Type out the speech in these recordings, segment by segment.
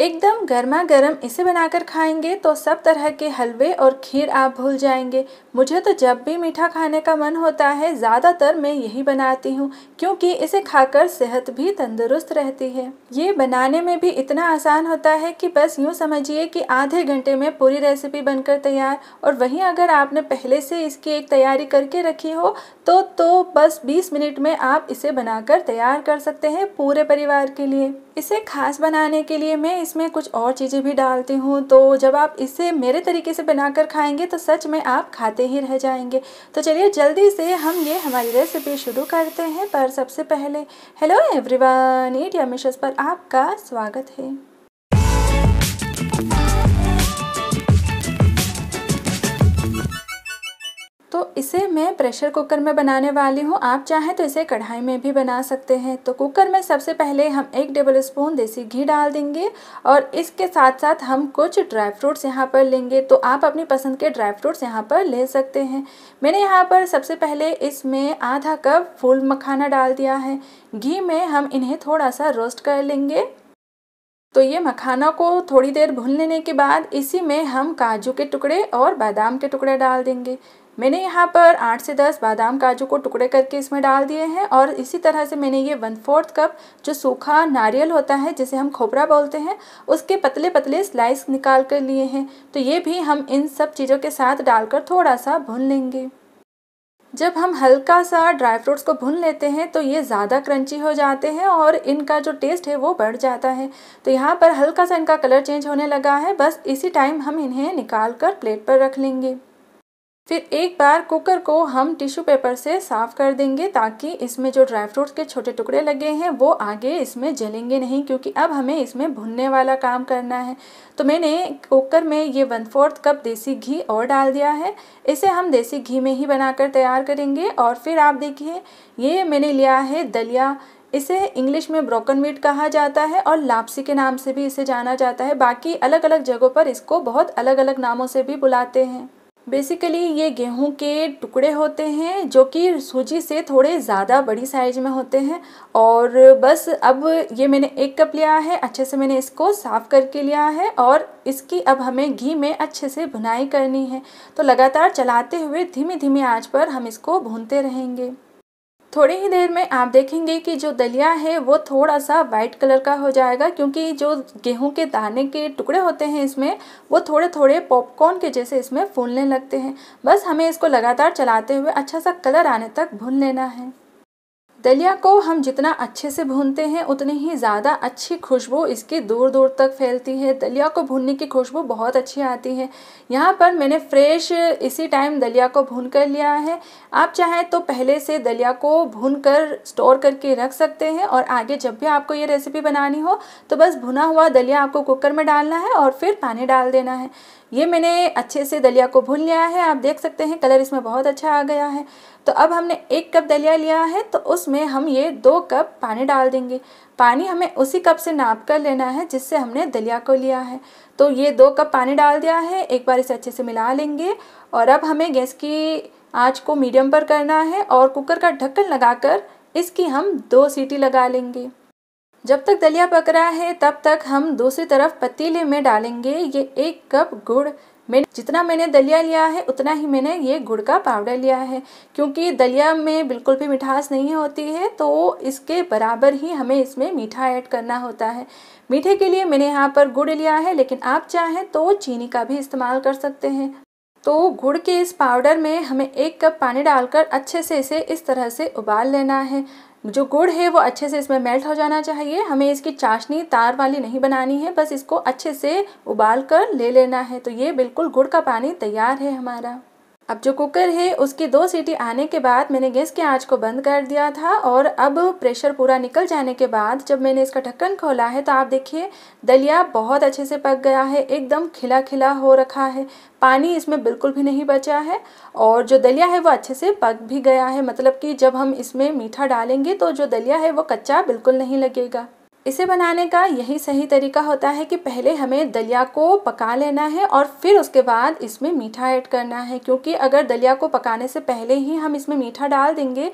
एकदम गर्मा गर्म इसे बनाकर खाएंगे तो सब तरह के हलवे और खीर आप भूल जाएंगे मुझे तो जब भी मीठा खाने का मन होता है ज़्यादातर मैं यही बनाती हूँ क्योंकि इसे खाकर सेहत भी तंदुरुस्त रहती है ये बनाने में भी इतना आसान होता है कि बस यूँ समझिए कि आधे घंटे में पूरी रेसिपी बनकर तैयार और वहीं अगर आपने पहले से इसकी एक तैयारी करके रखी हो तो तो बस बीस मिनट में आप इसे बनाकर तैयार कर सकते हैं पूरे परिवार के लिए इसे खास बनाने के लिए मैं इसमें कुछ और चीज़ें भी डालती हूँ तो जब आप इसे मेरे तरीके से बनाकर खाएंगे तो सच में आप खाते ही रह जाएंगे तो चलिए जल्दी से हम ये हमारी रेसिपी शुरू करते हैं पर सबसे पहले हेलो एवरीवन ईट यमिशस पर आपका स्वागत है इसे मैं प्रेशर कुकर में बनाने वाली हूँ आप चाहें तो इसे कढ़ाई में भी बना सकते हैं तो कुकर में सबसे पहले हम एक टेबल स्पून देसी घी डाल देंगे और इसके साथ साथ हम कुछ ड्राई फ्रूट्स यहाँ पर लेंगे तो आप अपनी पसंद के ड्राई फ्रूट्स यहाँ पर ले सकते हैं मैंने यहाँ पर सबसे पहले इसमें आधा कप फूल मखाना डाल दिया है घी में हम इन्हें थोड़ा सा रोस्ट कर लेंगे तो ये मखाना को थोड़ी देर भून लेने के बाद इसी में हम काजू के टुकड़े और बादाम के टुकड़े डाल देंगे मैंने यहाँ पर आठ से दस बादाम काजू को टुकड़े करके इसमें डाल दिए हैं और इसी तरह से मैंने ये वन फोर्थ कप जो सूखा नारियल होता है जिसे हम खोपरा बोलते हैं उसके पतले पतले स्लाइस निकाल कर लिए हैं तो ये भी हम इन सब चीज़ों के साथ डालकर थोड़ा सा भून लेंगे जब हम हल्का सा ड्राई फ्रूट्स को भून लेते हैं तो ये ज़्यादा क्रंची हो जाते हैं और इनका जो टेस्ट है वो बढ़ जाता है तो यहाँ पर हल्का सा इनका कलर चेंज होने लगा है बस इसी टाइम हम इन्हें निकाल कर प्लेट पर रख लेंगे फिर एक बार कुकर को हम टिश्यू पेपर से साफ़ कर देंगे ताकि इसमें जो ड्राई फ्रूट्स के छोटे टुकड़े लगे हैं वो आगे इसमें जलेंगे नहीं क्योंकि अब हमें इसमें भुनने वाला काम करना है तो मैंने कुकर में ये वन फोर्थ कप देसी घी और डाल दिया है इसे हम देसी घी में ही बनाकर तैयार करेंगे और फिर आप देखिए ये मैंने लिया है दलिया इसे इंग्लिश में ब्रोकन मीट कहा जाता है और लापसी के नाम से भी इसे जाना जाता है बाकी अलग अलग जगहों पर इसको बहुत अलग अलग नामों से भी बुलाते हैं बेसिकली ये गेहूं के टुकड़े होते हैं जो कि सूजी से थोड़े ज़्यादा बड़ी साइज में होते हैं और बस अब ये मैंने एक कप लिया है अच्छे से मैंने इसको साफ़ करके लिया है और इसकी अब हमें घी में अच्छे से भुनाई करनी है तो लगातार चलाते हुए धीमी धीमी आंच पर हम इसको भूनते रहेंगे थोड़ी ही देर में आप देखेंगे कि जो दलिया है वो थोड़ा सा वाइट कलर का हो जाएगा क्योंकि जो गेहूं के दाने के टुकड़े होते हैं इसमें वो थोड़े थोड़े पॉपकॉर्न के जैसे इसमें फूलने लगते हैं बस हमें इसको लगातार चलाते हुए अच्छा सा कलर आने तक भून लेना है दलिया को हम जितना अच्छे से भूनते हैं उतनी ही ज़्यादा अच्छी खुशबू इसकी दूर दूर तक फैलती है दलिया को भूनने की खुशबू बहुत अच्छी आती है यहाँ पर मैंने फ्रेश इसी टाइम दलिया को भून कर लिया है आप चाहें तो पहले से दलिया को भून कर स्टोर करके रख सकते हैं और आगे जब भी आपको ये रेसिपी बनानी हो तो बस भुना हुआ दलिया आपको कुकर में डालना है और फिर पानी डाल देना है ये मैंने अच्छे से दलिया को भून लिया है आप देख सकते हैं कलर इसमें बहुत अच्छा आ गया है तो अब हमने एक कप दलिया लिया है तो उसमें में हम ये दो कप पानी डाल देंगे पानी हमें उसी कप से नाप कर लेना है जिससे हमने दलिया को लिया है तो ये दो कप पानी डाल दिया है एक बार इसे अच्छे से मिला लेंगे और अब हमें गैस की आँच को मीडियम पर करना है और कुकर का ढक्कन लगाकर इसकी हम दो सीटी लगा लेंगे जब तक दलिया पक रहा है तब तक हम दूसरी तरफ पतीले में डालेंगे ये एक कप गुड़ मैं जितना मैंने दलिया लिया है उतना ही मैंने ये गुड़ का पाउडर लिया है क्योंकि दलिया में बिल्कुल भी मिठास नहीं होती है तो इसके बराबर ही हमें इसमें मीठा ऐड करना होता है मीठे के लिए मैंने यहाँ पर गुड़ लिया है लेकिन आप चाहें तो चीनी का भी इस्तेमाल कर सकते हैं तो गुड़ के इस पाउडर में हमें एक कप पानी डालकर अच्छे से इसे इस तरह से उबाल लेना है जो गुड़ है वो अच्छे से इसमें मेल्ट हो जाना चाहिए हमें इसकी चाशनी तार वाली नहीं बनानी है बस इसको अच्छे से उबाल कर ले लेना है तो ये बिल्कुल गुड़ का पानी तैयार है हमारा अब जो कुकर है उसकी दो सीटी आने के बाद मैंने गैस के आंच को बंद कर दिया था और अब प्रेशर पूरा निकल जाने के बाद जब मैंने इसका ढक्कन खोला है तो आप देखिए दलिया बहुत अच्छे से पक गया है एकदम खिला खिला हो रखा है पानी इसमें बिल्कुल भी नहीं बचा है और जो दलिया है वो अच्छे से पक भी गया है मतलब कि जब हम इसमें मीठा डालेंगे तो जो दलिया है वो कच्चा बिल्कुल नहीं लगेगा इसे बनाने का यही सही तरीका होता है कि पहले हमें दलिया को पका लेना है और फिर उसके बाद इसमें मीठा ऐड करना है क्योंकि अगर दलिया को पकाने से पहले ही हम इसमें मीठा डाल देंगे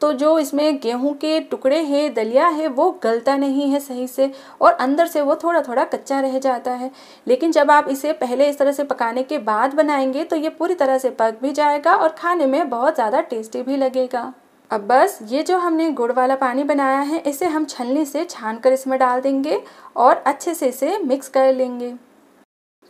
तो जो इसमें गेहूं के टुकड़े हैं दलिया है वो गलता नहीं है सही से और अंदर से वो थोड़ा थोड़ा कच्चा रह जाता है लेकिन जब आप इसे पहले इस तरह से पकाने के बाद बनाएंगे तो ये पूरी तरह से पक भी जाएगा और खाने में बहुत ज़्यादा टेस्टी भी लगेगा अब बस ये जो हमने गुड़ वाला पानी बनाया है इसे हम छलनी से छान कर इसमें डाल देंगे और अच्छे से इसे मिक्स कर लेंगे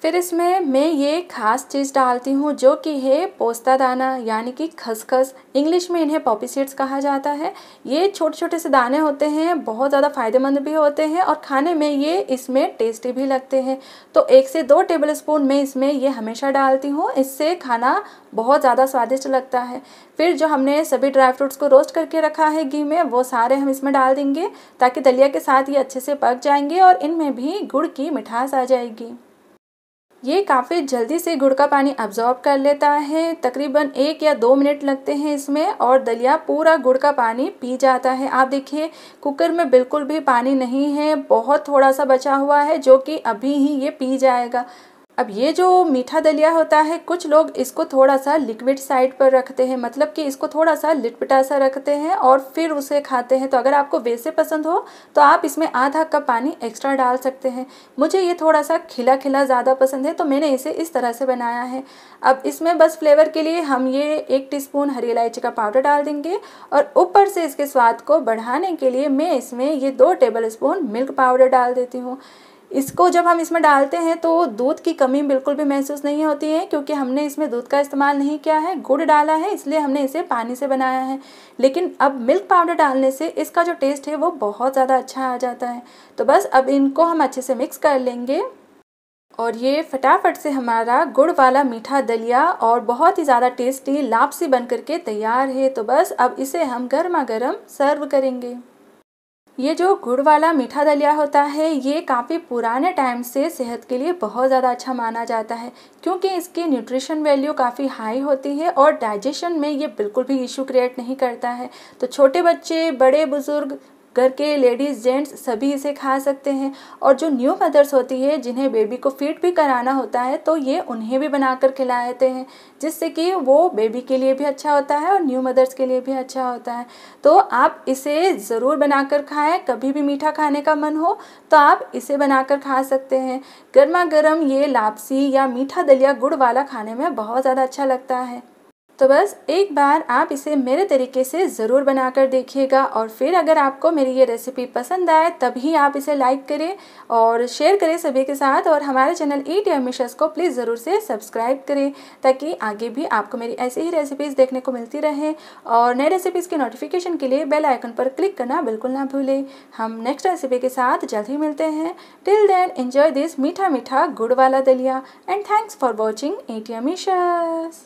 फिर इसमें मैं ये खास चीज़ डालती हूँ जो कि है पोस्ता दाना यानी कि खसखस इंग्लिश में इन्हें पॉपी सीड्स कहा जाता है ये छोटे छोटे से दाने होते हैं बहुत ज़्यादा फ़ायदेमंद भी होते हैं और खाने में ये इसमें टेस्टी भी लगते हैं तो एक से दो टेबल स्पून मैं इसमें ये हमेशा डालती हूँ इससे खाना बहुत ज़्यादा स्वादिष्ट लगता है फिर जो हमने सभी ड्राई फ्रूट्स को रोस्ट करके रखा है घी में वो सारे हम इसमें डाल देंगे ताकि दलिया के साथ ये अच्छे से पक जाएंगे और इनमें भी गुड़ की मिठास आ जाएगी ये काफ़ी जल्दी से गुड़ का पानी अब्जॉर्ब कर लेता है तकरीबन एक या दो मिनट लगते हैं इसमें और दलिया पूरा गुड़ का पानी पी जाता है आप देखिए कुकर में बिल्कुल भी पानी नहीं है बहुत थोड़ा सा बचा हुआ है जो कि अभी ही ये पी जाएगा अब ये जो मीठा दलिया होता है कुछ लोग इसको थोड़ा सा लिक्विड साइड पर रखते हैं मतलब कि इसको थोड़ा सा लिटपिटा सा रखते हैं और फिर उसे खाते हैं तो अगर आपको वैसे पसंद हो तो आप इसमें आधा कप पानी एक्स्ट्रा डाल सकते हैं मुझे ये थोड़ा सा खिला खिला ज़्यादा पसंद है तो मैंने इसे इस तरह से बनाया है अब इसमें बस फ्लेवर के लिए हम ये एक टी हरी इलायची का पाउडर डाल देंगे और ऊपर से इसके स्वाद को बढ़ाने के लिए मैं इसमें ये दो टेबल स्पून मिल्क पाउडर डाल देती हूँ इसको जब हम इसमें डालते हैं तो दूध की कमी बिल्कुल भी महसूस नहीं होती है क्योंकि हमने इसमें दूध का इस्तेमाल नहीं किया है गुड़ डाला है इसलिए हमने इसे पानी से बनाया है लेकिन अब मिल्क पाउडर डालने से इसका जो टेस्ट है वो बहुत ज़्यादा अच्छा आ जाता है तो बस अब इनको हम अच्छे से मिक्स कर लेंगे और ये फटाफट से हमारा गुड़ वाला मीठा दलिया और बहुत ही ज़्यादा टेस्टी लापसी बन करके तैयार है तो बस अब इसे हम गर्मा गर्म सर्व करेंगे ये जो गुड़ वाला मीठा दलिया होता है ये काफ़ी पुराने टाइम से सेहत के लिए बहुत ज़्यादा अच्छा माना जाता है क्योंकि इसकी न्यूट्रिशन वैल्यू काफ़ी हाई होती है और डाइजेशन में ये बिल्कुल भी इशू क्रिएट नहीं करता है तो छोटे बच्चे बड़े बुज़ुर्ग घर के लेडीज़ जेंट्स सभी इसे खा सकते हैं और जो न्यू मदर्स होती है जिन्हें बेबी को फीड भी कराना होता है तो ये उन्हें भी बनाकर खिलाते हैं जिससे कि वो बेबी के लिए भी अच्छा होता है और न्यू मदर्स के लिए भी अच्छा होता है तो आप इसे ज़रूर बनाकर खाएं कभी भी मीठा खाने का मन हो तो आप इसे बनाकर खा सकते हैं गर्मा गर्म ये लापसी या मीठा दलिया गुड़ वाला खाने में बहुत ज़्यादा अच्छा लगता है तो बस एक बार आप इसे मेरे तरीके से ज़रूर बनाकर देखिएगा और फिर अगर आपको मेरी ये रेसिपी पसंद आए तभी आप इसे लाइक करें और शेयर करें सभी के साथ और हमारे चैनल ई टी मिशस को प्लीज़ ज़रूर से सब्सक्राइब करें ताकि आगे भी आपको मेरी ऐसी ही रेसिपीज़ देखने को मिलती रहे और नए रेसिपीज़ की नोटिफिकेशन के लिए बेल आइकन पर क्लिक करना बिल्कुल ना भूलें हम नेक्स्ट रेसिपी के साथ जल्द ही मिलते हैं टिल देन एन्जॉय दिस मीठा मीठा गुड़ वाला दलिया एंड थैंक्स फॉर वॉचिंग ए टी मिशस